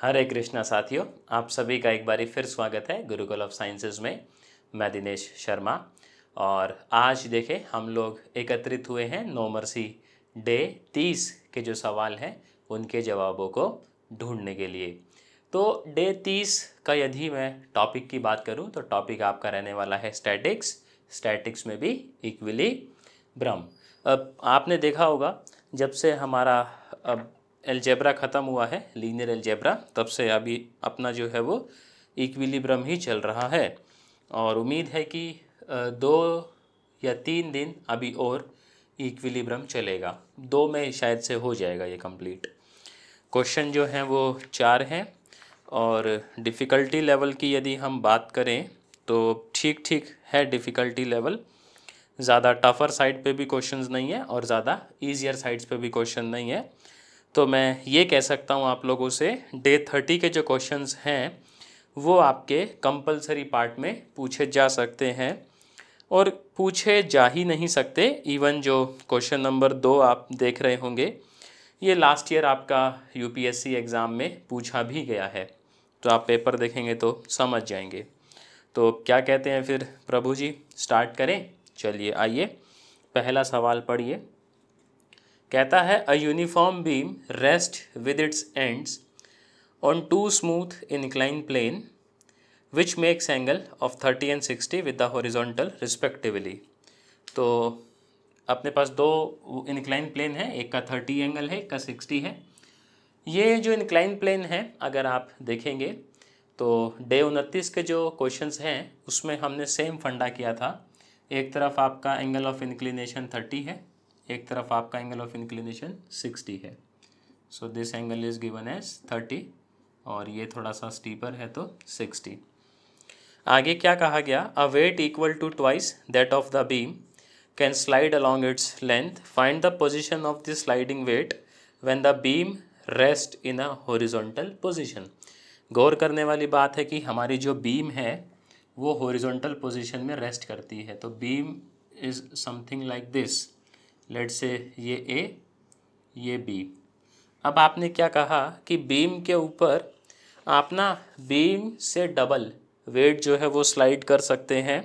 हरे कृष्णा साथियों आप सभी का एक बारी फिर स्वागत है गुरुकुल ऑफ साइंसेज में मैं दिनेश शर्मा और आज देखें हम लोग एकत्रित हुए हैं नोमर्सी डे तीस के जो सवाल हैं उनके जवाबों को ढूंढने के लिए तो डे तीस का यदि मैं टॉपिक की बात करूं तो टॉपिक आपका रहने वाला है स्टैटिक्स स्टैटिक्स में भी इक्वली ब्रह्म अब आपने देखा होगा जब से हमारा अब एलजेब्रा ख़त्म हुआ है लीनियर एलजेब्रा तब से अभी अपना जो है वो इक्विलिब्रम ही चल रहा है और उम्मीद है कि दो या तीन दिन अभी और इक्विलिब्रम चलेगा दो में शायद से हो जाएगा ये कंप्लीट क्वेश्चन जो हैं वो चार हैं और डिफ़िकल्टी लेवल की यदि हम बात करें तो ठीक ठीक है डिफ़िकल्टी लेवल ज़्यादा टफ़र साइड पे भी क्वेश्चंस नहीं है और ज़्यादा ईजियर साइड्स पे भी क्वेश्चन नहीं है तो मैं ये कह सकता हूँ आप लोगों से डे थर्टी के जो क्वेश्चंस हैं वो आपके कंपलसरी पार्ट में पूछे जा सकते हैं और पूछे जा ही नहीं सकते इवन जो क्वेश्चन नंबर दो आप देख रहे होंगे ये लास्ट ईयर आपका यूपीएससी एग्ज़ाम में पूछा भी गया है तो आप पेपर देखेंगे तो समझ जाएंगे तो क्या कहते हैं फिर प्रभु जी स्टार्ट करें चलिए आइए पहला सवाल पढ़िए कहता है a uniform beam rest with its ends on two smooth incline plane which makes angle of thirty and sixty with the horizontal respectively तो अपने पास दो इनक्लाइन प्लेन है एक का थर्टी एंगल है एक का सिक्सटी है ये जो इनक्लाइन प्लेन है अगर आप देखेंगे तो डे उनतीस के जो क्वेश्चंस हैं उसमें हमने सेम फंडा किया था एक तरफ आपका एंगल ऑफ इंक्लिनेशन थर्टी है एक तरफ आपका एंगल ऑफ इंक्लिनेशन सिक्सटी है so this angle is given as thirty और ये थोड़ा सा स्टीपर है तो सिक्सटी आगे क्या कहा गया a weight equal to twice that of the beam can slide along its length find the position of the sliding weight when the beam rest in a horizontal position गौर करने वाली बात है कि हमारी जो बीम है वो हॉरिजॉन्टल पोजीशन में रेस्ट करती है तो beam is something like this let say ये ए ये बी अब आपने क्या कहा कि बीम के ऊपर आप ना बीम से डबल वेट जो है वो स्लाइड कर सकते हैं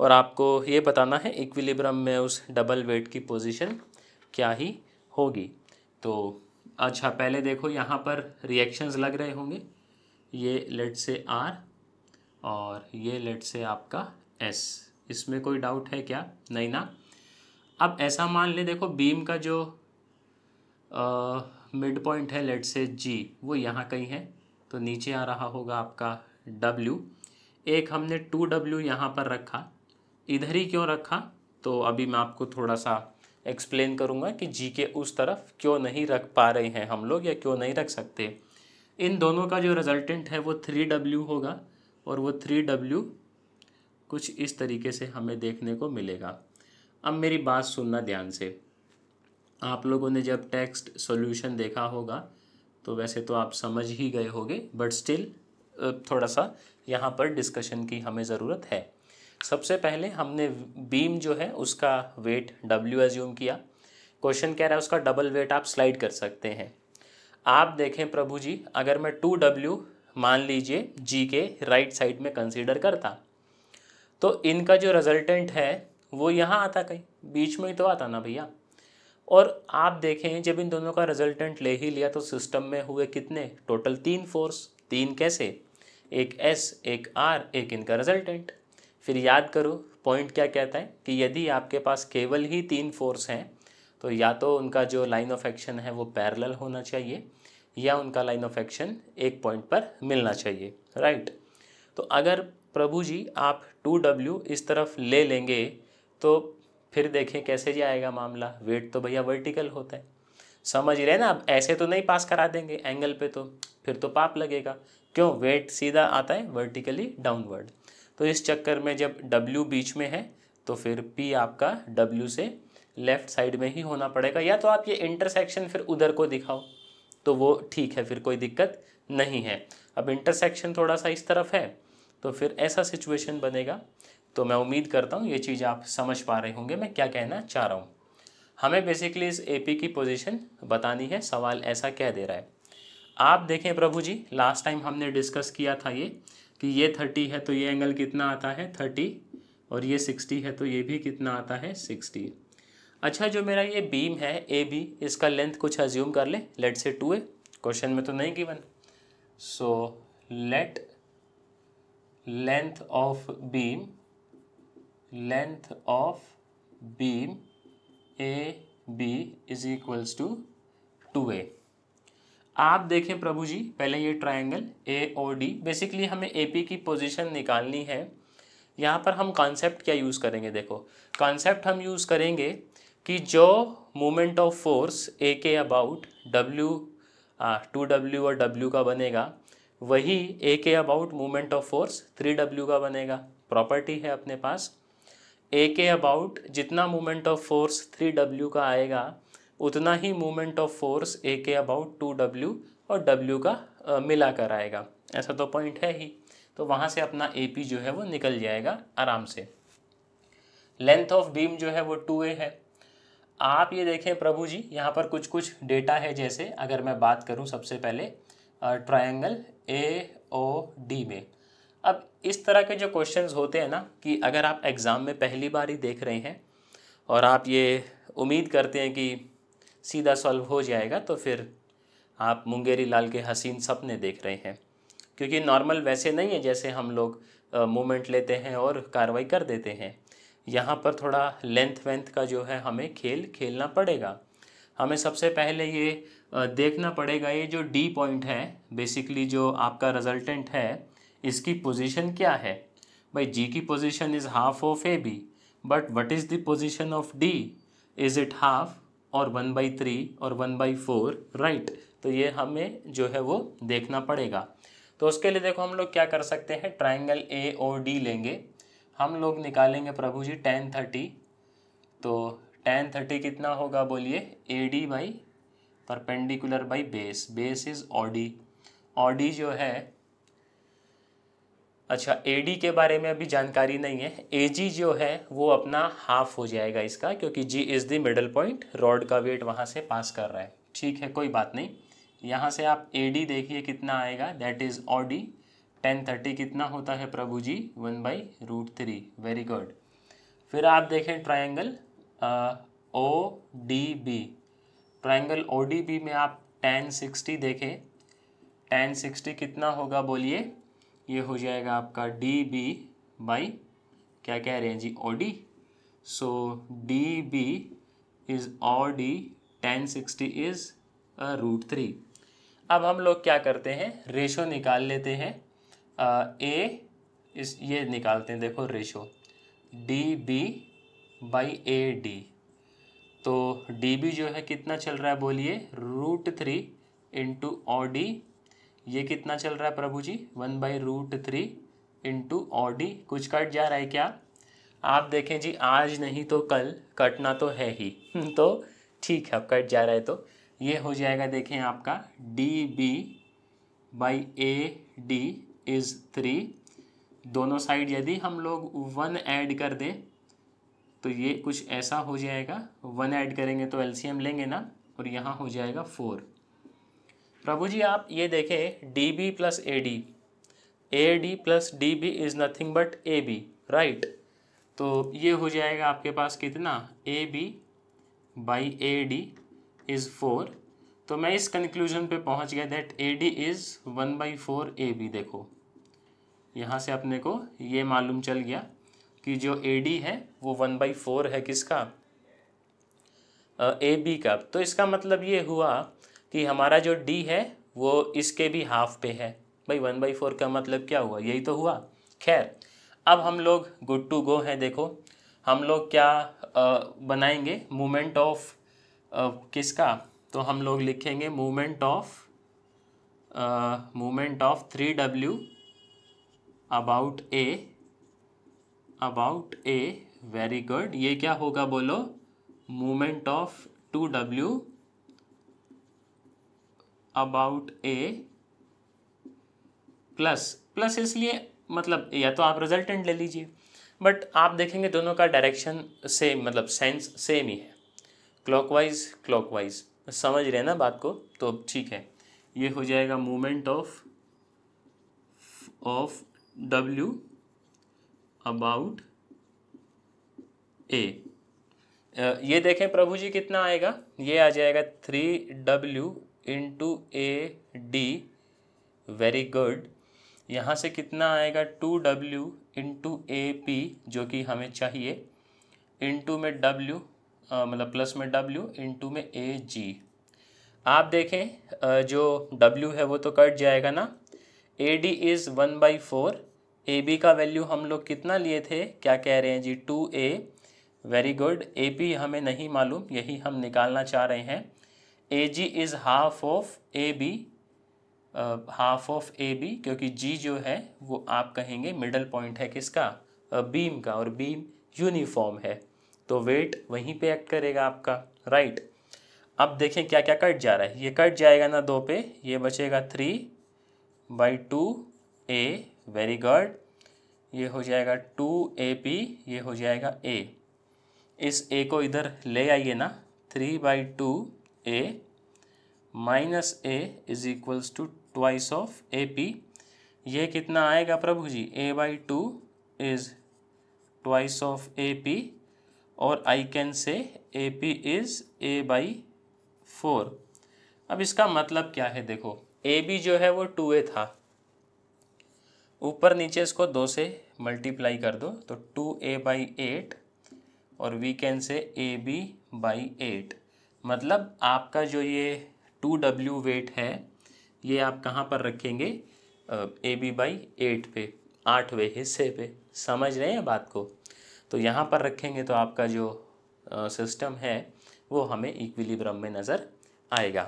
और आपको ये बताना है इक्विलिब्रम में उस डबल वेट की पोजीशन क्या ही होगी तो अच्छा पहले देखो यहाँ पर रिएक्शंस लग रहे होंगे ये लेट से आर और ये लेट से आपका एस इसमें कोई डाउट है क्या नहीं ना अब ऐसा मान ले देखो बीम का जो मिड पॉइंट है लेट से जी वो यहाँ कहीं है तो नीचे आ रहा होगा आपका डब्ल्यू एक हमने टू डब्ल्यू यहाँ पर रखा इधर ही क्यों रखा तो अभी मैं आपको थोड़ा सा एक्सप्लेन करूँगा कि जी के उस तरफ क्यों नहीं रख पा रहे हैं हम लोग या क्यों नहीं रख सकते इन दोनों का जो रिजल्टेंट है वो थ्री डब्ल्यू होगा और वो थ्री डब्ल्यू कुछ इस तरीके से हमें देखने को मिलेगा अब मेरी बात सुनना ध्यान से आप लोगों ने जब टेक्स्ट सॉल्यूशन देखा होगा तो वैसे तो आप समझ ही गए होंगे बट स्टिल थोड़ा सा यहाँ पर डिस्कशन की हमें ज़रूरत है सबसे पहले हमने बीम जो है उसका वेट डब्ल्यू एज्यूम किया क्वेश्चन कह रहा है उसका डबल वेट आप स्लाइड कर सकते हैं आप देखें प्रभु जी अगर मैं टू डब्ल्यू मान लीजिए जी के राइट साइड में कंसीडर करता तो इनका जो रिजल्टेंट है वो यहाँ आता कहीं बीच में ही तो आता ना भैया और आप देखें जब इन दोनों का रिजल्टेंट ले ही लिया तो सिस्टम में हुए कितने टोटल तीन फोर्स तीन कैसे एक एस एक आर एक इनका रिजल्टेंट फिर याद करो पॉइंट क्या कहता है कि यदि आपके पास केवल ही तीन फोर्स हैं तो या तो उनका जो लाइन ऑफ एक्शन है वो पैरेलल होना चाहिए या उनका लाइन ऑफ एक्शन एक पॉइंट पर मिलना चाहिए राइट तो अगर प्रभु जी आप टू डब्ल्यू इस तरफ ले लेंगे तो फिर देखें कैसे जाएगा मामला वेट तो भैया वर्टिकल होता है समझ रहे ना आप ऐसे तो नहीं पास करा देंगे एंगल पे तो फिर तो पाप लगेगा क्यों वेट सीधा आता है वर्टिकली डाउनवर्ड तो इस चक्कर में जब डब्ल्यू बीच में है तो फिर पी आपका डब्ल्यू से लेफ़्ट साइड में ही होना पड़ेगा या तो आप ये इंटरसेक्शन फिर उधर को दिखाओ तो वो ठीक है फिर कोई दिक्कत नहीं है अब इंटरसेक्शन थोड़ा सा इस तरफ है तो फिर ऐसा सिचुएशन बनेगा तो मैं उम्मीद करता हूँ ये चीज़ आप समझ पा रहे होंगे मैं क्या कहना चाह रहा हूँ हमें बेसिकली इस एपी की पोजीशन बतानी है सवाल ऐसा कह दे रहा है आप देखें प्रभु जी लास्ट टाइम हमने डिस्कस किया था ये कि ये थर्टी है तो ये एंगल कितना आता है थर्टी और ये सिक्सटी है तो ये भी कितना आता है सिक्सटी अच्छा जो मेरा ये बीम है ए बी इसका लेंथ कुछ अज्यूम कर ले लेट से टू ए क्वेश्चन में तो नहीं given so let length of beam length of beam A B is equals to two A आप देखें प्रभु जी पहले ये ट्रायंगल ए और डी बेसिकली हमें ए पी की पोजीशन निकालनी है यहाँ पर हम कॉन्सेप्ट क्या यूज़ करेंगे देखो कॉन्सेप्ट हम यूज़ करेंगे कि जो मोमेंट ऑफ फोर्स ए के अबाउट डब्ल्यू टू डब्ल्यू और डब्ल्यू का बनेगा वही ए के about moment of force three W का बनेगा प्रॉपर्टी है अपने पास ए के अबाउट जितना moment of force three W का आएगा उतना ही मोमेंट ऑफ फोर्स ए के अबाउट टू डब्ल्यू और डब्ल्यू का मिला कर आएगा ऐसा तो पॉइंट है ही तो वहाँ से अपना ए पी जो है वो निकल जाएगा आराम से लेंथ ऑफ बीम जो है वो टू ए है आप ये देखें प्रभु जी यहाँ पर कुछ कुछ डेटा है जैसे अगर मैं बात करूँ सबसे पहले ट्रायंगल ए ओ डी में अब इस तरह के जो क्वेश्चन होते हैं ना कि अगर आप एग्ज़ाम में पहली बार ही देख रहे हैं और आप ये उम्मीद करते हैं कि सीधा सॉल्व हो जाएगा तो फिर आप मुंगेरी लाल के हसीन सपने देख रहे हैं क्योंकि नॉर्मल वैसे नहीं है जैसे हम लोग मूवमेंट लेते हैं और कार्रवाई कर देते हैं यहाँ पर थोड़ा लेंथ वेंथ का जो है हमें खेल खेलना पड़ेगा हमें सबसे पहले ये देखना पड़ेगा ये जो डी पॉइंट है बेसिकली जो आपका रिजल्टेंट है इसकी पोजीशन क्या है भाई जी की position is half of A B but what is the position of D is it half और वन बाई थ्री और वन बाई फोर राइट तो ये हमें जो है वो देखना पड़ेगा तो उसके लिए देखो हम लोग क्या कर सकते हैं ट्राइंगल ए और डी लेंगे हम लोग निकालेंगे प्रभु जी टेन थर्टी तो टेन थर्टी कितना होगा बोलिए A D by perpendicular by base base is OD OD जो है अच्छा डी के बारे में अभी जानकारी नहीं है जी जो है वो अपना हाफ हो जाएगा इसका क्योंकि G is the middle point rod का वेट वहाँ से पास कर रहा है ठीक है कोई बात नहीं यहाँ से आप ए डी देखिए कितना आएगा that is O D tan thirty कितना होता है Prabhu ji one by root three very good फिर आप देखें triangle O D B triangle O D B में आप टेन सिक्सटी देखें टेन सिक्सटी कितना होगा बोलिए ये हो जाएगा आपका डी बी बाई क्या कह रहे हैं जी O D so D B is O D tan sixty is root three अब हम लोग क्या करते हैं रेशो निकाल लेते हैं ए इस ये निकालते हैं देखो ratio D B by A D तो डी बी जो है कितना चल रहा है बोलिए root three into O D ये कितना चल रहा है Prabhu ji one by root three into OD कुछ कट जा रहा है क्या आप देखें जी आज नहीं तो कल कटना तो है ही तो ठीक है कट जा रहा है तो ये हो जाएगा देखें आपका D B by A D is three दोनों साइड यदि हम लोग वन ऐड कर दें तो ये कुछ ऐसा हो जाएगा वन ऐड करेंगे तो एलसीएम लेंगे ना और यहाँ हो जाएगा फोर प्रभु जी आप ये देखें D B plus A D A D plus D B is nothing but A B right तो ये हो जाएगा आपके पास कितना A B by A D is four तो मैं इस कंक्लूजन पे पहुंच गया that A D is one by four A B देखो यहाँ से अपने को ये मालूम चल गया कि जो ए डी है वो वन बाई फोर है किसका ए बी का तो इसका मतलब ये हुआ कि हमारा जो डी है वो इसके भी हाफ पे है भाई वन बाई फोर का मतलब क्या हुआ यही तो हुआ खैर अब हम लोग गुड टू गो हैं देखो हम लोग क्या आ, बनाएंगे मूमेंट ऑफ किसका तो हम लोग लिखेंगे moment of moment of three W about A about A very good ये क्या होगा बोलो moment of two W about A plus plus इसलिए मतलब या तो आप रिजल्टेंट ले लीजिए बट आप देखेंगे दोनों का डायरेक्शन सेम मतलब सेंस सेम ही है क्लॉकवाइज क्लॉकवाइज समझ रहे हैं ना बात को तो अब ठीक है ये हो जाएगा movement of of W about A ये देखें प्रभु जी कितना आएगा ये आ जाएगा three W into A D very good यहाँ से कितना आएगा two W into A P जो कि हमें चाहिए इंटू में डब्ल्यू मतलब प्लस में डब्ल्यू इंटू में ए जी आप देखें जो डब्ल्यू है वो तो कट जाएगा ना A D is one by four A B का वैल्यू हम लोग कितना लिए थे क्या कह रहे हैं जी two A very good A P हमें नहीं मालूम यही हम निकालना चाह रहे हैं A G is half of A B half of A B क्योंकि जी जो है वो आप कहेंगे मिडल पॉइंट है किसका बीम uh, का और बीम यूनिफॉर्म है तो वेट वहीं पे एक्ट करेगा आपका राइट अब देखें क्या क्या कट जा रहा है ये कट जाएगा ना दो पे ये बचेगा three by two A very good ये हो जाएगा टू ए पी ये हो जाएगा ए इस ए को इधर ले आइए ना three by two A minus A is equals to twice of A P ये कितना आएगा प्रभु जी A by two is twice of A P और I can say A P is A by four अब इसका मतलब क्या है देखो ए बी जो है वो टू ए था ऊपर नीचे इसको दो से मल्टीप्लाई कर दो तो टू ए बाई एट और we can say A B by eight मतलब आपका जो ये टू डब्ल्यू वेट है ये आप कहाँ पर रखेंगे ए बी बाई एट पे आठवें हिस्से पे समझ रहे हैं बात को तो यहाँ पर रखेंगे तो आपका जो सिस्टम है वो हमें इक्विलिब्रम में नज़र आएगा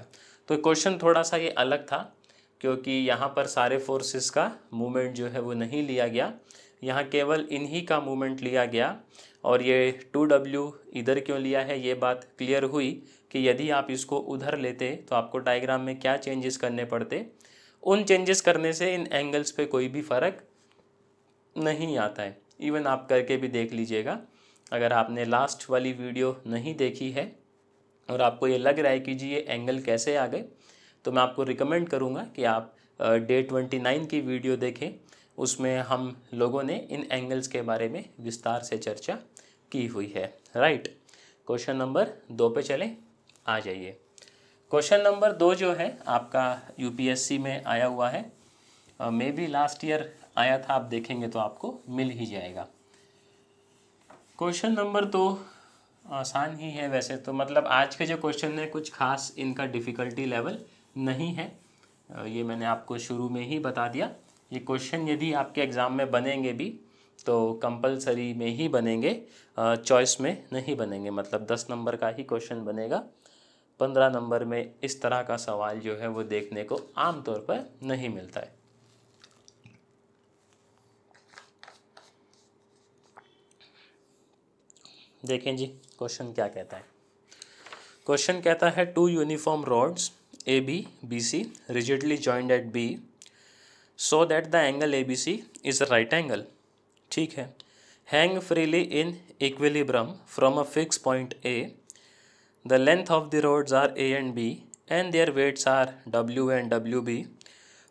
तो क्वेश्चन थोड़ा सा ये अलग था क्योंकि यहाँ पर सारे फोर्सेस का मूवमेंट जो है वो नहीं लिया गया यहाँ केवल इन्हीं का मूवमेंट लिया गया और ये टू डब्ल्यू इधर क्यों लिया है ये बात क्लियर हुई कि यदि आप इसको उधर लेते तो आपको डायग्राम में क्या चेंजेस करने पड़ते उन चेंजेस करने से इन एंगल्स पे कोई भी फ़र्क नहीं आता है इवन आप करके भी देख लीजिएगा अगर आपने लास्ट वाली वीडियो नहीं देखी है और आपको ये लग रहा है कि जी ये एंगल कैसे आ गए तो मैं आपको रिकमेंड करूँगा कि आप डे ट्वेंटी नाइन की वीडियो देखें उसमें हम लोगों ने इन एंगल्स के बारे में विस्तार से चर्चा की हुई है राइट क्वेश्चन नंबर दो पे चलें आ जाइए क्वेश्चन नंबर दो जो है आपका यूपीएससी में आया हुआ है मे बी लास्ट ईयर आया था आप देखेंगे तो आपको मिल ही जाएगा क्वेश्चन नंबर दो आसान ही है वैसे तो मतलब आज के जो क्वेश्चन है कुछ खास इनका डिफ़िकल्टी लेवल नहीं है ये मैंने आपको शुरू में ही बता दिया ये क्वेश्चन यदि आपके एग्ज़ाम में बनेंगे भी तो कंपलसरी में ही बनेंगे चॉइस में नहीं बनेंगे मतलब दस नंबर का ही क्वेश्चन बनेगा पंद्रह नंबर में इस तरह का सवाल जो है वो देखने को आमतौर पर नहीं मिलता है देखें जी क्वेश्चन क्या कहता है क्वेश्चन कहता है two uniform rods A B B C rigidly joined at B so that the angle A B C is right angle ठीक है hang freely in equilibrium from a fix point A The length of the rods are A and B and their weights are W and WB.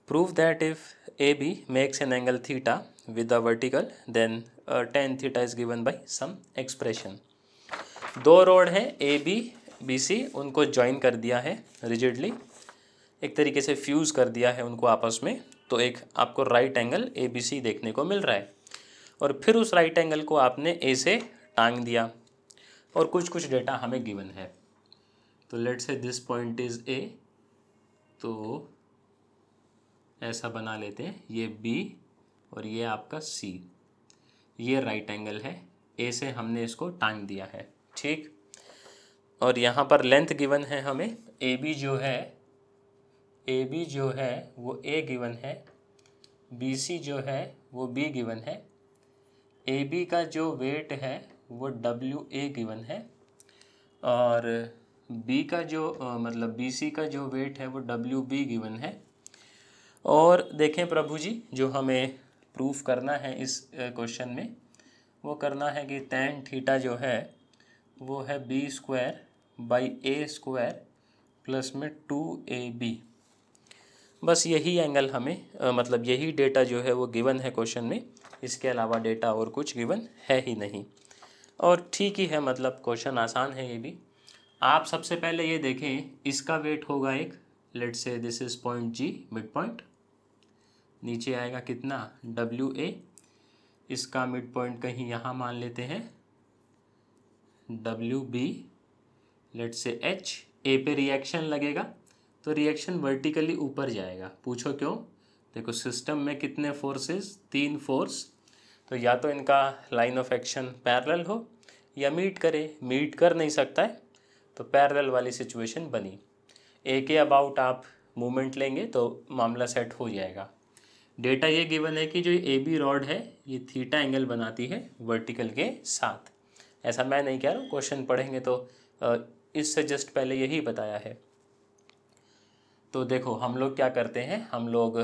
Prove that if AB makes an angle theta with the vertical then uh, tan theta is given by some expression. दो rod हैं A B B सी उनको join कर दिया है rigidly एक तरीके से fuse कर दिया है उनको आपस में तो एक आपको right angle A B C देखने को मिल रहा है और फिर उस राइट एंगल को आपने ए से टांग दिया और कुछ कुछ डेटा हमें गिवन है तो late say this point is a तो ऐसा बना लेते हैं ये बी और ये आपका सी ये राइट एंगल है ए से हमने इसको टांग दिया है ठीक और यहाँ पर लेंथ गिवन है हमें ए बी जो है ए बी जो है वो ए गिवन है बी सी जो है वो बी गिवन है ए बी का जो वेट है वो डब्ल्यू ए गिवन है और बी का जो आ, मतलब बी सी का जो वेट है वो डब्ल्यू बी गिवन है और देखें प्रभु जी जो हमें प्रूफ करना है इस क्वेश्चन में वो करना है कि टेन थीटा जो है वो है B square by A square plus में टू ए बी बस यही एंगल हमें आ, मतलब यही डेटा जो है वो गिवन है क्वेश्चन में इसके अलावा डेटा और कुछ गिवन है ही नहीं और ठीक ही है मतलब क्वेश्चन आसान है ये भी आप सबसे पहले ये देखें इसका वेट होगा एक let say this is point G mid point नीचे आएगा कितना डब्ल्यू ए इसका मिड पॉइंट कहीं यहाँ मान लेते हैं W B let say H A पे रिएक्शन लगेगा तो रिएक्शन वर्टिकली ऊपर जाएगा पूछो क्यों देखो सिस्टम में कितने फोर्सेस तीन फोर्स तो या तो इनका लाइन ऑफ एक्शन पैरेलल हो या मीट करे मीट कर नहीं सकता है तो पैरेलल वाली सिचुएशन बनी ए के अबाउट आप मूवमेंट लेंगे तो मामला सेट हो जाएगा डेटा ये गिवन है कि जो ए बी रॉड है ये थीटा एंगल बनाती है वर्टिकल के साथ ऐसा मैं नहीं कह रहा हूँ क्वेश्चन पढ़ेंगे तो इससे जस्ट पहले यही बताया है तो देखो हम लोग क्या करते हैं हम लोग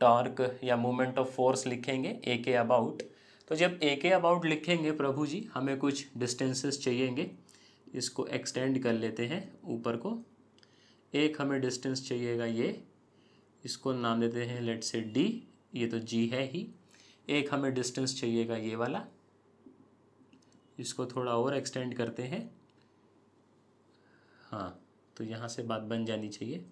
टॉर्क या मोमेंट ऑफ फोर्स लिखेंगे ए के अबाउट तो जब ए के अबाउट लिखेंगे प्रभु जी हमें कुछ डिस्टेंसेस चाहिएंगे इसको एक्सटेंड कर लेते हैं ऊपर को एक हमें डिस्टेंस चाहिएगा ये इसको नाम देते हैं लेट से डी ये तो जी है ही एक हमें डिस्टेंस चाहिएगा ये वाला इसको थोड़ा और एक्सटेंड करते हैं हाँ तो यहाँ से बात बन जानी चाहिए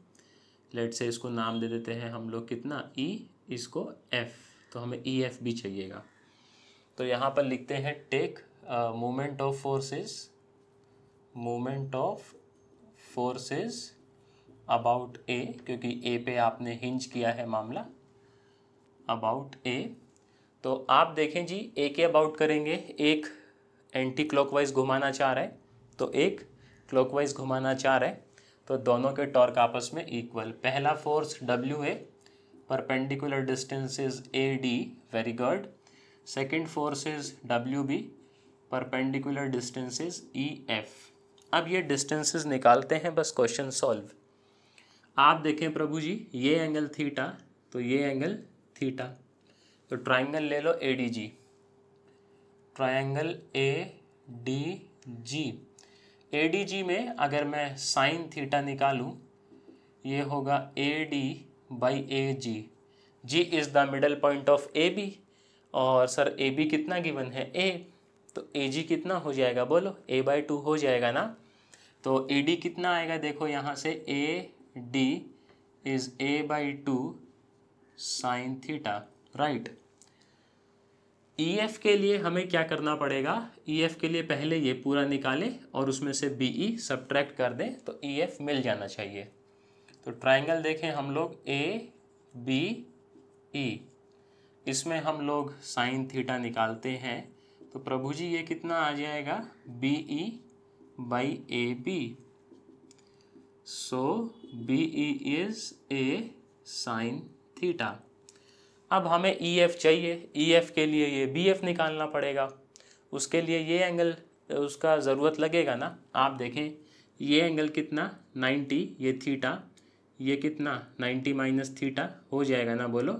लेट से इसको नाम दे देते हैं हम लोग कितना ई e, इसको एफ तो हमें ई e एफ भी चाहिएगा तो यहाँ पर लिखते हैं take moment of forces moment of forces about A क्योंकि ए पे आपने हिंज किया है मामला अबाउट ए तो आप देखें जी ए के अबाउट करेंगे एक एंटी क्लॉकवाइज घुमाना चाह रहा है तो एक क्लॉकवाइज घुमाना चाह रहा है तो दोनों के टॉर्क आपस में इक्वल पहला force W A perpendicular distance is A D very good second force is W B perpendicular distance is E F अब ये डिस्टेंसेस निकालते हैं बस क्वेश्चन सॉल्व आप देखें प्रभु जी ये एंगल थीटा तो ये एंगल थीटा तो ट्राइंगल ले लो A D G triangle A D G A D G में अगर मैं साइन थीटा निकालूं ये होगा A D by A G G is the middle point of A B और सर ए बी कितना गिवन है ए तो ए जी कितना हो जाएगा बोलो ए बाई टू हो जाएगा ना तो ए डी कितना आएगा देखो यहाँ से A D is A by two sine theta right E F के लिए हमें क्या करना पड़ेगा ई e एफ के लिए पहले ये पूरा निकालें और उसमें से बी ई सब्ट्रैक्ट कर दें तो ई e एफ मिल जाना चाहिए तो ट्राइंगल देखें हम लोग ए बी ई इसमें हम लोग साइन थीटा निकालते हैं तो प्रभु जी ये कितना आ जाएगा B E by A B so B E is A sine theta अब हमें ई e एफ चाहिए ई e एफ के लिए ये बी एफ निकालना पड़ेगा उसके लिए ये एंगल उसका ज़रूरत लगेगा ना आप देखें ये एंगल कितना 90 ये थीटा ये कितना 90 माइनस थीटा हो जाएगा ना बोलो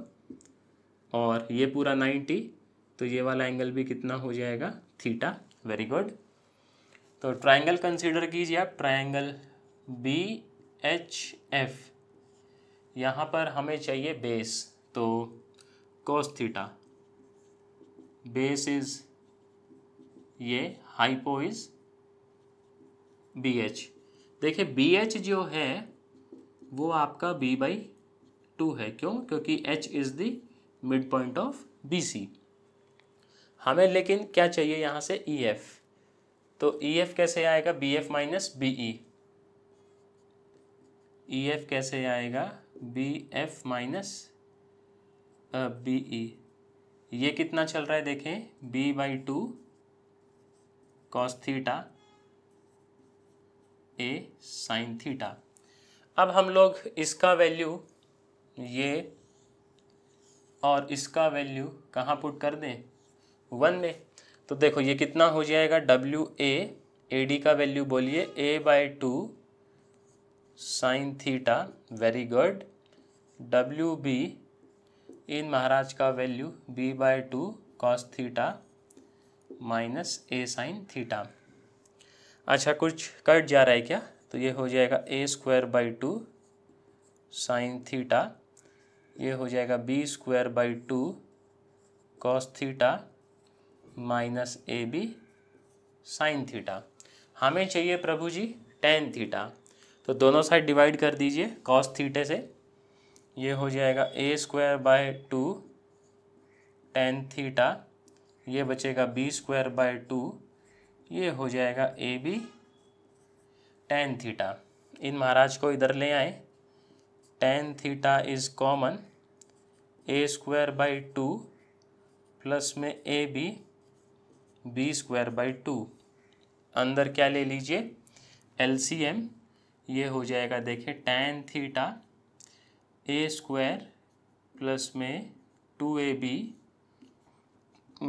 और ये पूरा नाइन्टी तो ये वाला एंगल भी कितना हो जाएगा थीटा वेरी गुड तो ट्राइंगल कंसिडर कीजिए आप ट्राइंगल बी एच एफ यहाँ पर हमें चाहिए बेस तो कोस थीटा बेस इज ये हाइपो इज बी एच देखिए बी एच जो है वो आपका बी बाई टू है क्यों क्योंकि H is the mid point of B C हमें लेकिन क्या चाहिए यहाँ से ई e एफ तो ई e एफ कैसे आएगा B F minus B E E F कैसे आएगा B F minus B E ये कितना चल रहा है देखें B by two cos theta A sine theta अब हम लोग इसका वैल्यू ये और इसका वैल्यू कहाँ पुट कर दें वन में तो देखो ये कितना हो जाएगा डब्ल्यू ए ए डी का वैल्यू बोलिए A by two sine theta very good W B इन महाराज का value B by two cos theta minus A sine theta अच्छा कुछ कट जा रहा है क्या तो ये हो जाएगा A square by two sine theta ये हो जाएगा B square by two cos theta minus A B sine theta हमें चाहिए प्रभु जी टेन थीटा तो दोनों साइड डिवाइड कर दीजिए कॉस थीटे से ये हो जाएगा A square by two tan theta ये बचेगा बी स्क्वायर बाय टू ये हो जाएगा ए बी टेन थीटा इन महाराज को इधर ले आए tan theta is common A square by two plus में A B B square by two अंदर क्या ले लीजिए एल ये हो जाएगा देखिए tan theta A square plus में two A B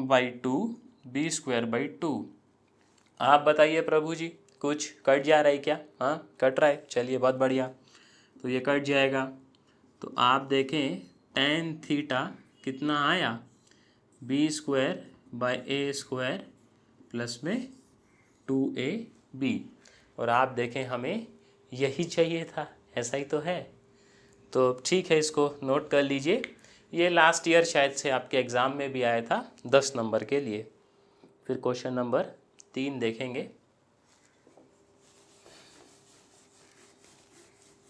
by two B square by two आप बताइए प्रभु जी कुछ कट जा रहा है क्या हाँ कट रहा है चलिए बहुत बढ़िया तो ये कट जाएगा तो आप देखें टेन थीटा कितना आया B square by A square plus में टू ए बी और आप देखें हमें यही चाहिए था ऐसा ही तो है तो ठीक है इसको नोट कर लीजिए ये लास्ट ईयर शायद से आपके एग्ज़ाम में भी आया था दस नंबर के लिए फिर क्वेश्चन नंबर तीन देखेंगे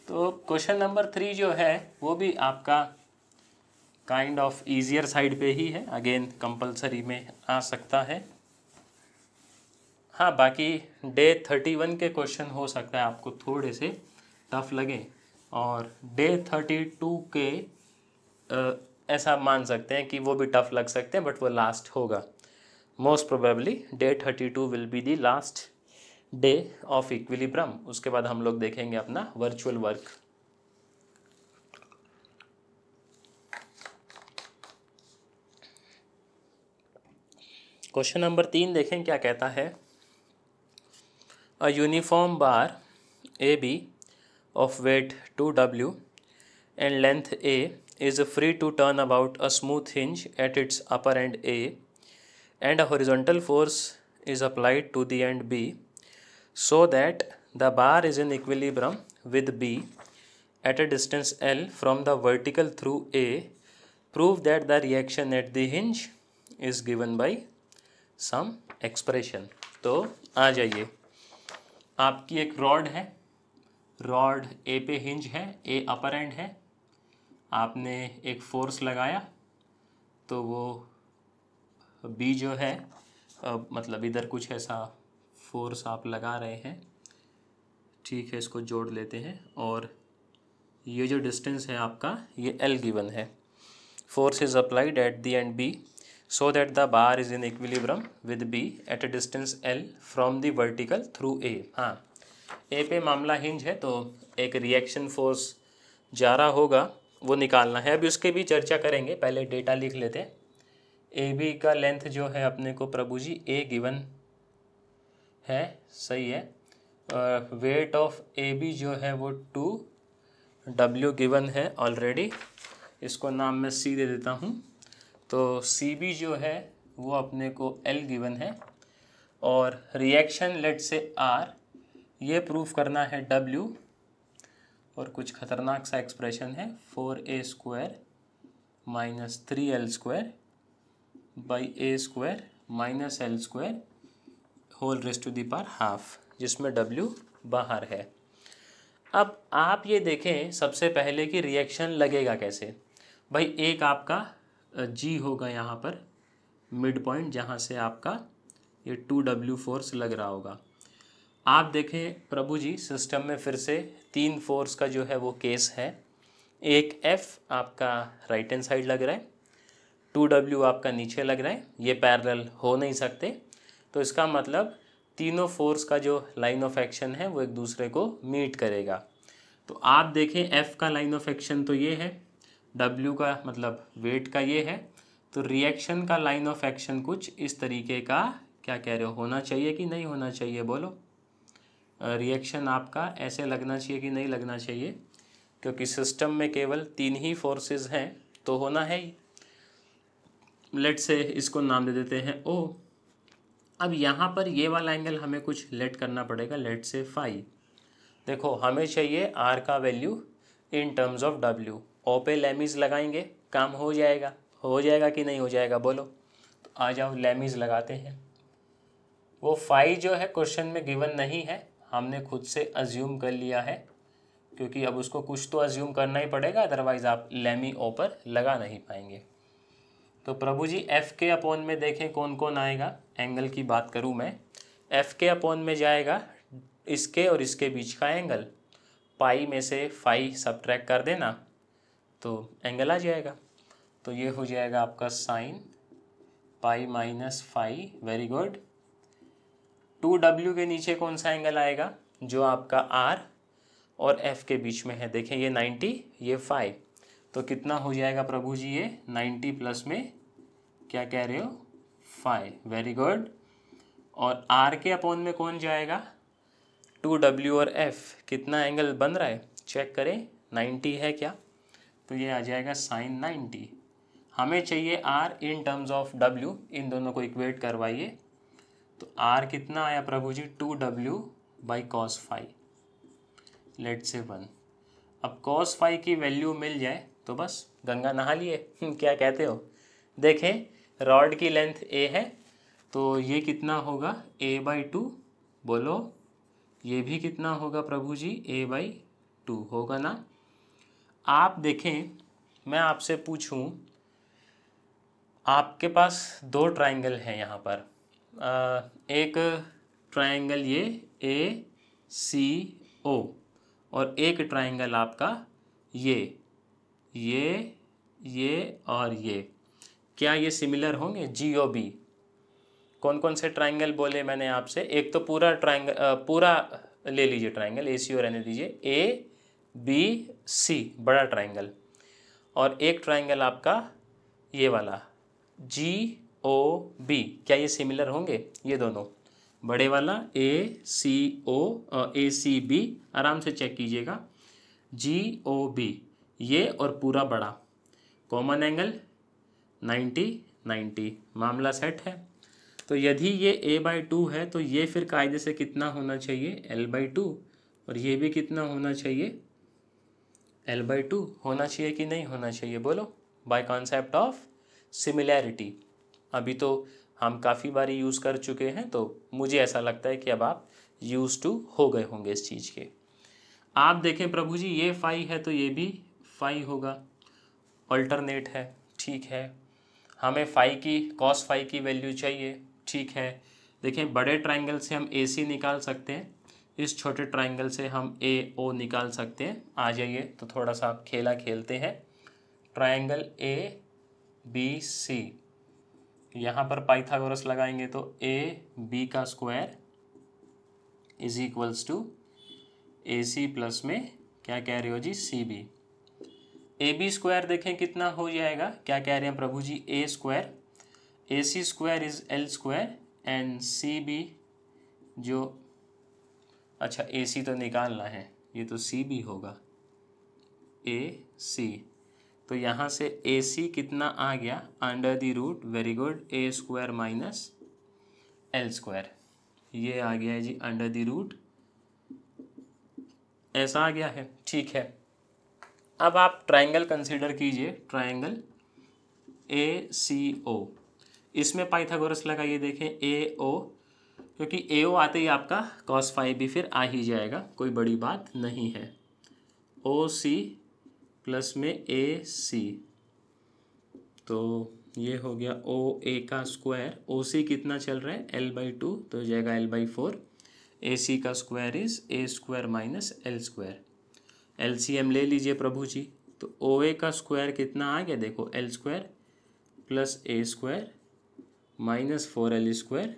तो क्वेश्चन नंबर थ्री जो है वो भी आपका काइंड ऑफ ईजियर साइड पे ही है अगेन कंपलसरी में आ सकता है हाँ बाकी डे थर्टी वन के क्वेश्चन हो सकता है आपको थोड़े से टफ लगे और डे थर्टी टू के आ, ऐसा मान सकते हैं कि वो भी टफ लग सकते हैं बट वो लास्ट होगा most probably day thirty two will be the last day of equilibrium उसके बाद हम लोग देखेंगे अपना वर्चुअल वर्क क्वेश्चन नंबर तीन देखें क्या कहता है a uniform bar A B of weight two W and length A is free to turn about a smooth hinge at its upper end A and a horizontal force is applied to the end B so that the bar is in equilibrium with B at a distance L from the vertical through A prove that the reaction at the hinge is given by some expression तो आ जाइए आपकी एक rod है rod ए पे hinge है ए अपर and है आपने एक फोर्स लगाया तो वो बी जो है अब मतलब इधर कुछ ऐसा फोर्स आप लगा रहे हैं ठीक है इसको जोड़ लेते हैं और ये जो डिस्टेंस है आपका ये एल गिवन है force is applied at the end B so that the bar is in equilibrium with B at a distance L from the vertical through A हाँ A पे मामला हिंज है तो एक रिएक्शन फोर्स जा रहा होगा वो निकालना है अभी उसके भी चर्चा करेंगे पहले डेटा लिख लेते हैं ए बी का लेंथ जो है अपने को प्रभु जी ए गिवन है सही है वेट ऑफ ए बी जो है वो टू डब्ल्यू गिवन है ऑलरेडी इसको नाम मैं सी दे देता हूँ तो सी बी जो है वो अपने को एल गिवन है और रिएक्शन लेट से आर ये प्रूफ करना है डब्ल्यू और कुछ खतरनाक सा एक्सप्रेशन है four A square minus three L square by A square minus L square whole raised to the power half जिसमें डब्ल्यू बाहर है अब आप ये देखें सबसे पहले कि रिएक्शन लगेगा कैसे भाई एक आपका जी होगा यहाँ पर मिड पॉइंट जहाँ से आपका ये टू डब्ल्यू फोर्स लग रहा होगा आप देखें प्रभु जी सिस्टम में फिर से तीन फोर्स का जो है वो केस है एक एफ़ आपका राइट हैंड साइड लग रहा है टू डब्ल्यू आपका नीचे लग रहा है ये पैरेलल हो नहीं सकते तो इसका मतलब तीनों फोर्स का जो लाइन ऑफ एक्शन है वो एक दूसरे को मीट करेगा तो आप देखें एफ़ का लाइन ऑफ एक्शन तो ये है डब्ल्यू का मतलब वेट का ये है तो रिएक्शन का लाइन ऑफ एक्शन कुछ इस तरीके का क्या कह रहे हो होना चाहिए कि नहीं होना चाहिए बोलो रिएक्शन आपका ऐसे लगना चाहिए कि नहीं लगना चाहिए क्योंकि सिस्टम में केवल तीन ही फोर्सेस हैं तो होना है ही लेट से इसको नाम दे देते हैं ओ अब यहाँ पर ये वाला एंगल हमें कुछ लेट करना पड़ेगा लेट से फाइव देखो हमें चाहिए आर का value in terms of W O पे लेमीज़ लगाएंगे काम हो जाएगा हो जाएगा कि नहीं हो जाएगा बोलो तो आ जाओ लेमीज़ लगाते हैं वो फाइव जो है क्वेश्चन में गिवन नहीं है हमने खुद से अज्यूम कर लिया है क्योंकि अब उसको कुछ तो अज्यूम करना ही पड़ेगा अदरवाइज़ आप लेमी ओ पर लगा नहीं पाएंगे तो प्रभु जी एफ़ के अपोन में देखें कौन कौन आएगा एंगल की बात करूँ मैं एफ़ के अपोन में जाएगा इसके और इसके बीच का एंगल पाई में से फाई सब कर देना तो एंगल आ जाएगा तो ये हो जाएगा आपका sine pi minus phi very good two W के नीचे कौन सा एंगल आएगा जो आपका आर और एफ के बीच में है देखें ये नाइन्टी ये फाइव तो कितना हो जाएगा प्रभु जी ये नाइन्टी प्लस में क्या कह रहे हो फाइव वेरी गुड और आर के अपोन में कौन जाएगा टू डब्ल्यू और एफ कितना एंगल बन रहा है चेक करें नाइन्टी है क्या तो ये आ जाएगा साइन नाइन्टी हमें चाहिए R in terms of W इन दोनों को इक्वेट करवाइए तो आर कितना आया प्रभु जी two W by cos phi let say one अब कॉस फाइव की वैल्यू मिल जाए तो बस गंगा नहा लिए क्या कहते हो देखें रॉड की लेंथ ए है तो ये कितना होगा ए बाई टू बोलो ये भी कितना होगा प्रभु जी ए बाई टू होगा ना आप देखें मैं आपसे पूछूं आपके पास दो ट्रायंगल हैं यहाँ पर एक ट्रायंगल ये ए सी ओ और एक ट्रायंगल आपका ये ये ये और ये क्या ये सिमिलर होंगे जी ओ बी कौन कौन से ट्रायंगल बोले मैंने आपसे एक तो पूरा ट्रायंगल पूरा ले लीजिए ट्रायंगल ए सी ओ रहने दीजिए ए बी सी बड़ा ट्राइंगल और एक ट्राइंगल आपका ये वाला जी ओ बी क्या ये सिमिलर होंगे ये दोनों बड़े वाला ए सी ओ ए सी बी आराम से चेक कीजिएगा जी ओ बी ये और पूरा बड़ा कॉमन एंगल नाइन्टी नाइन्टी मामला सेट है तो यदि ये ए बाई टू है तो ये फिर कायदे से कितना होना चाहिए एल बाई टू और ये भी कितना होना चाहिए एल बाई टू होना चाहिए कि नहीं होना चाहिए बोलो बाय कॉन्सेप्ट ऑफ सिमिलैरिटी अभी तो हम काफ़ी बार यूज़ कर चुके हैं तो मुझे ऐसा लगता है कि अब आप यूज़ टू हो गए होंगे इस चीज़ के आप देखें प्रभु जी ये फाई है तो ये भी फाई होगा अल्टरनेट है ठीक है हमें फाई की कॉस फाई की वैल्यू चाहिए ठीक है देखें बड़े ट्राइंगल से हम ए सी निकाल सकते हैं इस छोटे ट्राइंगल से हम ए ओ निकाल सकते हैं आ जाइए तो थोड़ा सा आप खेला खेलते हैं ट्राइंगल ए बी सी यहाँ पर पाइथागोरस लगाएंगे तो ए बी का square is equals to A C plus में क्या कह रहे हो जी C B A B square देखें कितना हो जाएगा क्या कह रहे हैं प्रभु जी A square A C square is L square and C B जो अच्छा ए सी तो निकालना है ये तो सी भी होगा ए सी तो यहाँ से ए सी कितना आ गया under the root very good A square minus L square ये आ गया है जी अंडर द रूट ऐसा आ गया है ठीक है अब आप ट्राइंगल कंसीडर कीजिए ट्राइंगल ए सी ओ इसमें पाइथागोरस लगाइए देखें ए ओ क्योंकि ए ओ आते ही आपका कॉस फाइव भी फिर आ ही जाएगा कोई बड़ी बात नहीं है ओ सी प्लस में ए सी तो ये हो गया ओ ए का स्क्वायर ओ सी कितना चल रहा है एल बाई टू तो हो जाएगा L by four A C का square is A square minus L square L C M ले लीजिए प्रभु जी तो ओ ए का स्क्वायर कितना आ गया देखो L square plus A square minus four L square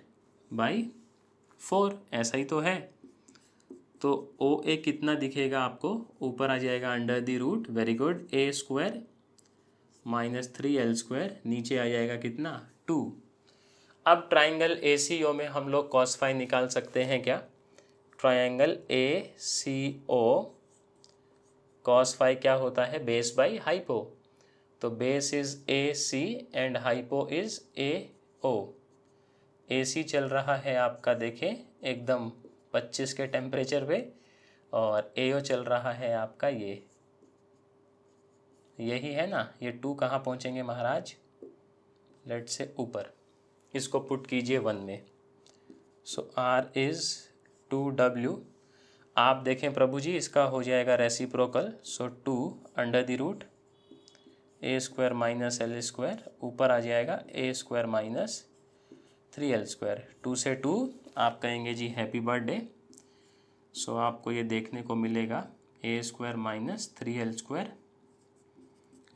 by four ऐसा ही तो है तो ओ ए कितना दिखेगा आपको ऊपर आ जाएगा under the root very good A square minus three L square नीचे आ जाएगा कितना टू अब ट्राइंगल ए सी ओ में हम लोग कॉस फाइव निकाल सकते हैं क्या triangle A C O cos phi क्या होता है बेस बाई हाइपो तो base is A C and hypo is A O A C चल रहा है आपका देखें एकदम 25 के टेम्परेचर पे और एओ चल रहा है आपका ये यही है ना ये टू कहाँ पहुँचेंगे महाराज लेट से ऊपर इसको पुट कीजिए वन में so R is two W आप देखें प्रभु जी इसका हो जाएगा reciprocal so two under the root A square minus L square ऊपर आ जाएगा A square minus three L square two से टू आप कहेंगे जी हैप्पी बर्थडे सो आपको ये देखने को मिलेगा A square minus three L square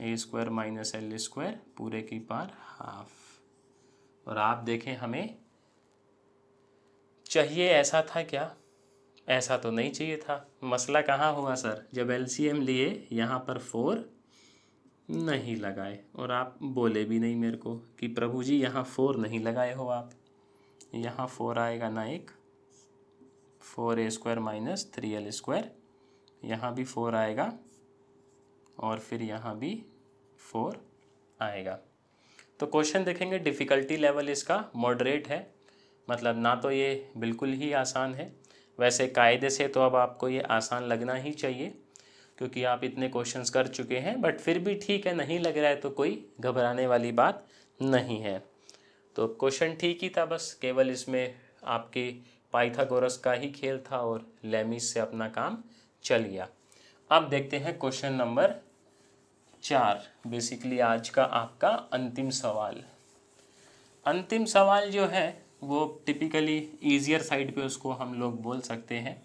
A square minus L square पूरे की पार हाफ और आप देखें हमें चाहिए ऐसा था क्या ऐसा तो नहीं चाहिए था मसला कहाँ हुआ सर जब एलसीएम लिए यहाँ पर फोर नहीं लगाए और आप बोले भी नहीं मेरे को कि प्रभु जी यहाँ फोर नहीं लगाए हो आप यहाँ फोर आएगा ना एक four A square minus three L square यहाँ भी फोर आएगा और फिर यहाँ भी फोर आएगा तो क्वेश्चन देखेंगे डिफ़िकल्टी लेवल इसका मॉडरेट है मतलब ना तो ये बिल्कुल ही आसान है वैसे कायदे से तो अब आपको ये आसान लगना ही चाहिए क्योंकि आप इतने क्वेश्चंस कर चुके हैं बट फिर भी ठीक है नहीं लग रहा है तो कोई घबराने वाली बात नहीं है तो क्वेश्चन ठीक ही था बस केवल इसमें आपके पाइथागोरस का ही खेल था और लेमिस से अपना काम चल गया अब देखते हैं क्वेश्चन नंबर चार बेसिकली आज का आपका अंतिम सवाल अंतिम सवाल जो है वो टिपिकली ईजियर साइड पे उसको हम लोग बोल सकते हैं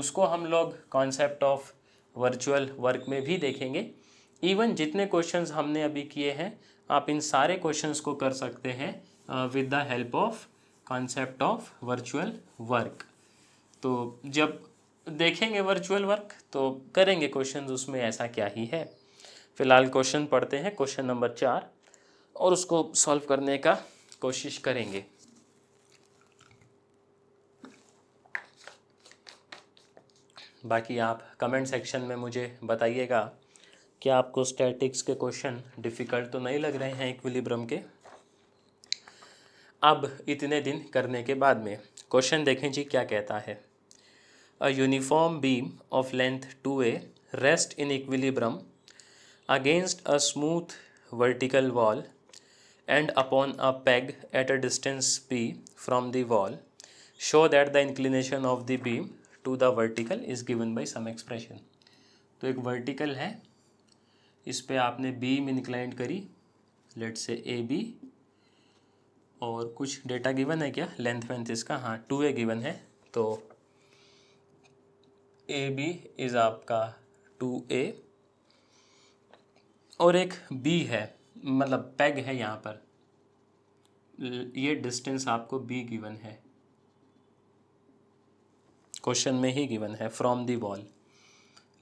उसको हम लोग कॉन्सेप्ट ऑफ वर्चुअल वर्क में भी देखेंगे इवन जितने क्वेश्चंस हमने अभी किए हैं आप इन सारे क्वेश्चंस को कर सकते हैं with the help of concept of virtual work तो जब देखेंगे वर्चुअल वर्क तो करेंगे क्वेश्चन उसमें ऐसा क्या ही है फिलहाल क्वेश्चन पढ़ते हैं क्वेश्चन नंबर चार और उसको सॉल्व करने का कोशिश करेंगे बाकी आप कमेंट सेक्शन में मुझे बताइएगा क्या आपको स्टैटिक्स के क्वेश्चन डिफ़िकल्ट तो नहीं लग रहे हैं इक्विलिब्रम के अब इतने दिन करने के बाद में क्वेश्चन देखें जी क्या कहता है a uniform beam of length two A rest in equilibrium against a smooth vertical wall and upon a peg at a distance P from the wall show that the inclination of the beam to the vertical is given by some expression तो एक vertical है इस पर आपने beam inclined करी late से A B और कुछ डेटा गिवन है क्या लेंथ वेंथ इसका हाँ टू ए गिवन है तो ए बी इज़ आपका टू ए और एक बी है मतलब पैग है यहाँ पर ये डिस्टेंस आपको बी गिवन है क्वेश्चन में ही गिवन है from the wall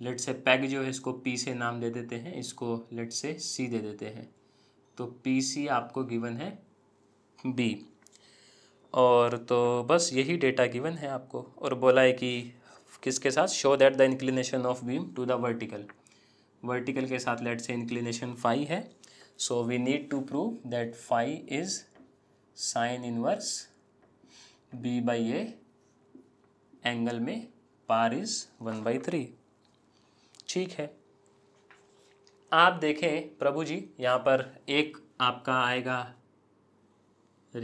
let say peg जो है इसको पी से नाम दे देते हैं इसको लेट से सी दे देते हैं तो पी सी आपको गिवन है बी और तो बस यही डेटा गिवन है आपको और बोला है कि किसके साथ show that the inclination of beam to the vertical vertical के साथ लेट से इंक्लिनेशन फाइव है so we need to prove that phi is sine inverse B by A angle में power is one by three ठीक है आप देखें प्रभु जी यहाँ पर एक आपका आएगा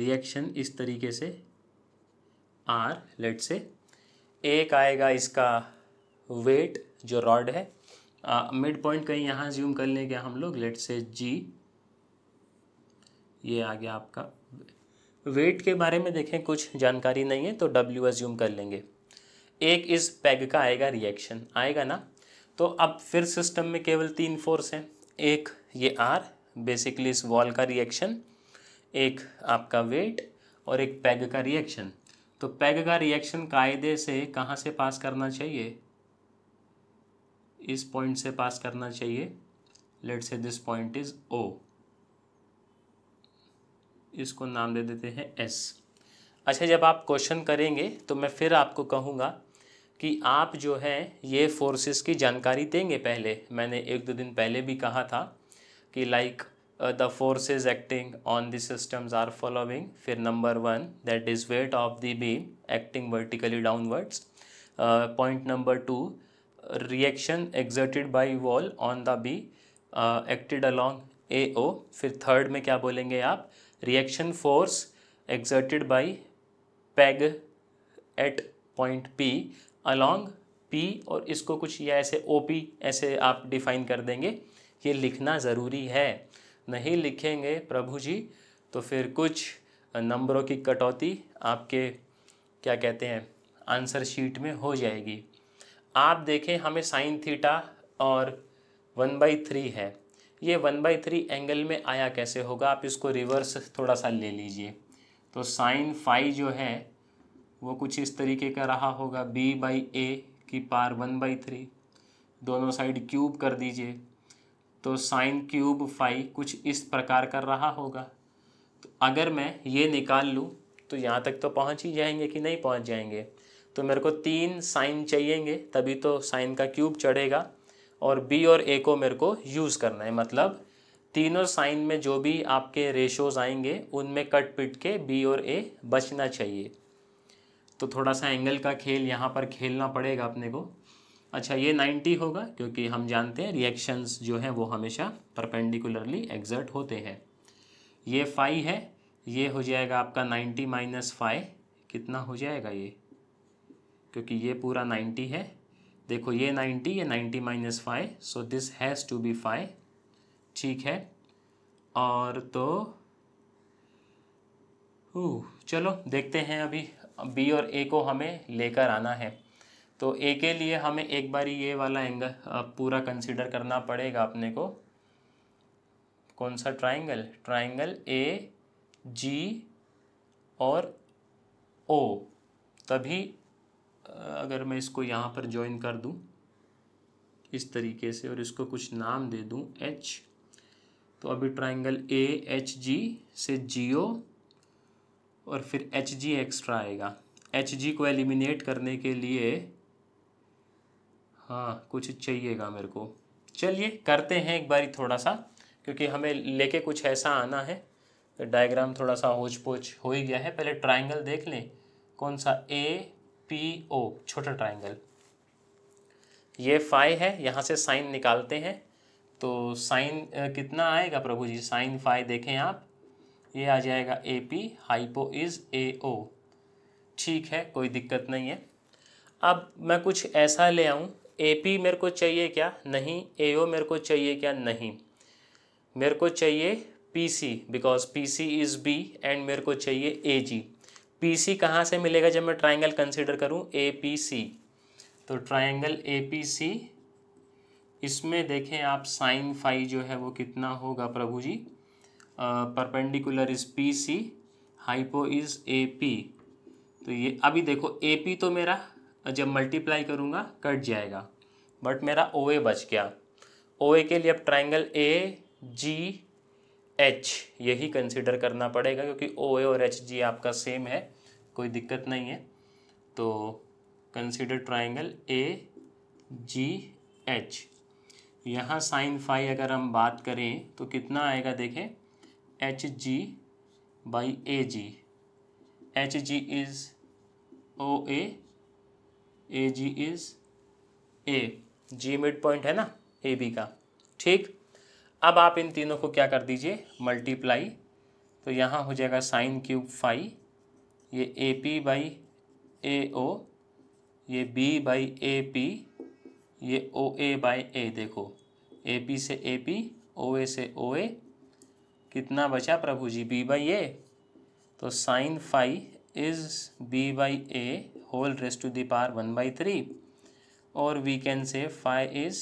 रिएक्शन इस तरीके से आर लेट से एक आएगा इसका वेट जो रॉड है मिड पॉइंट कहीं यहाँ ज्यूम कर लें क्या हम लोग लेट से जी ये आ गया आपका वेट के बारे में देखें कुछ जानकारी नहीं है तो डब्ल्यू एज्यूम कर लेंगे एक इस पैग का आएगा रिएक्शन आएगा ना तो अब फिर सिस्टम में केवल तीन फोर्स हैं एक ये आर बेसिकली इस वॉल का रिएक्शन एक आपका वेट और एक पैग का रिएक्शन तो पैग का रिएक्शन कायदे से कहाँ से पास करना चाहिए इस पॉइंट से पास करना चाहिए late say this point is ओ इसको नाम दे देते हैं एस अच्छा जब आप क्वेश्चन करेंगे तो मैं फिर आपको कहूँगा कि आप जो है ये फोर्सेस की जानकारी देंगे पहले मैंने एक दो दिन पहले भी कहा था कि like the forces acting on the systems are following फिर number one that is weight of the beam acting vertically downwards point number two reaction exerted by wall on the B acted along A O फिर third में क्या बोलेंगे आप reaction force exerted by peg at point P along P और इसको कुछ या ऐसे ओ पी ऐसे आप डिफाइन कर देंगे ये लिखना ज़रूरी है नहीं लिखेंगे प्रभु जी तो फिर कुछ नंबरों की कटौती आपके क्या कहते हैं आंसर शीट में हो जाएगी आप देखें हमें साइन थीटा और वन बाई थ्री है ये वन बाई थ्री एंगल में आया कैसे होगा आप इसको रिवर्स थोड़ा सा ले लीजिए तो साइन फाइव जो है वो कुछ इस तरीके का रहा होगा b बाई ए की पार वन बाई थ्री दोनों साइड क्यूब कर दीजिए तो साइन क्यूब फाई कुछ इस प्रकार का रहा होगा तो अगर मैं ये निकाल लूँ तो यहाँ तक तो पहुँच ही जाएंगे कि नहीं पहुँच जाएंगे तो मेरे को तीन साइन चाहिएंगे तभी तो साइन का क्यूब चढ़ेगा और बी और ए को मेरे को यूज़ करना है मतलब तीनों साइन में जो भी आपके रेशोज़ आएंगे उनमें कट पिट के बी और ए बचना चाहिए तो थोड़ा सा एंगल का खेल यहाँ पर खेलना पड़ेगा अपने को अच्छा ये 90 होगा क्योंकि हम जानते हैं रिएक्शंस जो हैं वो हमेशा परपेंडिकुलरली एग्जर्ट होते हैं ये फाइव है ये हो जाएगा आपका 90 माइनस फाइव कितना हो जाएगा ये क्योंकि ये पूरा 90 है देखो ये 90 ये 90 minus phi so this has to be phi ठीक है और तो चलो देखते हैं अभी बी और ए को हमें लेकर आना है तो ए के लिए हमें एक बारी ये वाला एंगल पूरा कंसिडर करना पड़ेगा अपने को कौन सा ट्राइंगल ट्राइंगल ए जी और ओ तभी अगर मैं इसको यहाँ पर ज्वाइन कर दूँ इस तरीके से और इसको कुछ नाम दे दूँ एच तो अभी ट्राइंगल ए एच जी से जी ओ और फिर एच जी एक्स्ट्रा आएगा एच जी को एलिमिनेट करने के लिए हाँ कुछ चाहिएगा मेरे को चलिए करते हैं एक बारी थोड़ा सा क्योंकि हमें लेके कुछ ऐसा आना है तो डायग्राम थोड़ा सा होच पोच हो ही गया है पहले ट्राइंगल देख लें कौन सा ए पी ओ छोटा ट्राइंगल ये फाई है यहाँ से साइन निकालते हैं तो साइन कितना आएगा प्रभु जी साइन फाई देखें आप ये आ जाएगा A P hypo is A O ठीक है कोई दिक्कत नहीं है अब मैं कुछ ऐसा ले आऊँ ए पी मेरे को चाहिए क्या नहीं ए ओ मेरे को चाहिए क्या नहीं मेरे को चाहिए P C because P C is B and मेरे को चाहिए ए जी पी सी कहाँ से मिलेगा जब मैं ट्राइंगल कंसिडर करूँ ए पी सी तो ट्राइंगल ए पी सी इसमें देखें आप साइन फाइव जो है वो कितना होगा प्रभु जी perpendicular is P C hypo is A P तो ये अभी देखो ए पी तो मेरा जब मल्टीप्लाई करूँगा कट जाएगा बट मेरा ओ ए बच गया ओ ए के लिए अब ट्राइंगल ए जी एच यही कंसिडर करना पड़ेगा क्योंकि ओ ए और एच जी आपका सेम है कोई दिक्कत नहीं है तो consider triangle A G H यहाँ साइन फाई अगर हम बात करें तो कितना आएगा देखें H G by A G H G is O A A G is A G mid point है ना ए बी का ठीक अब आप इन तीनों को क्या कर दीजिए मल्टीप्लाई तो यहाँ हो जाएगा साइन क्यूब फाई ये ए पी बाई ए ओ ये बी बाई ए पी ये ओ ए बाई ए देखो ए पी से ए पी ओ ए से ओ ए कितना बचा प्रभु जी बी बाई ए तो sine phi is B by A whole raised to the power one by three और we can say phi is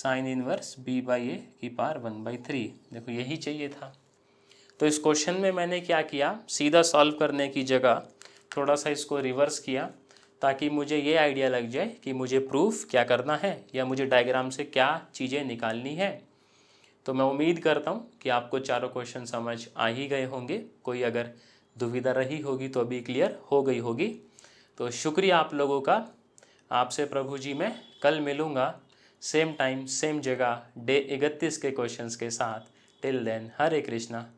sine inverse B by A की power one by three देखो यही चाहिए था तो इस question में मैंने क्या किया सीधा सॉल्व करने की जगह थोड़ा सा इसको रिवर्स किया ताकि मुझे ये आइडिया लग जाए कि मुझे प्रूफ क्या करना है या मुझे डायग्राम से क्या चीज़ें निकालनी है तो मैं उम्मीद करता हूँ कि आपको चारों क्वेश्चन समझ आ ही गए होंगे कोई अगर दुविधा रही होगी तो अभी क्लियर हो गई होगी तो शुक्रिया आप लोगों का आपसे प्रभु जी मैं कल मिलूँगा सेम टाइम सेम जगह डे इकतीस के क्वेश्चंस के साथ टिल देन हरे कृष्णा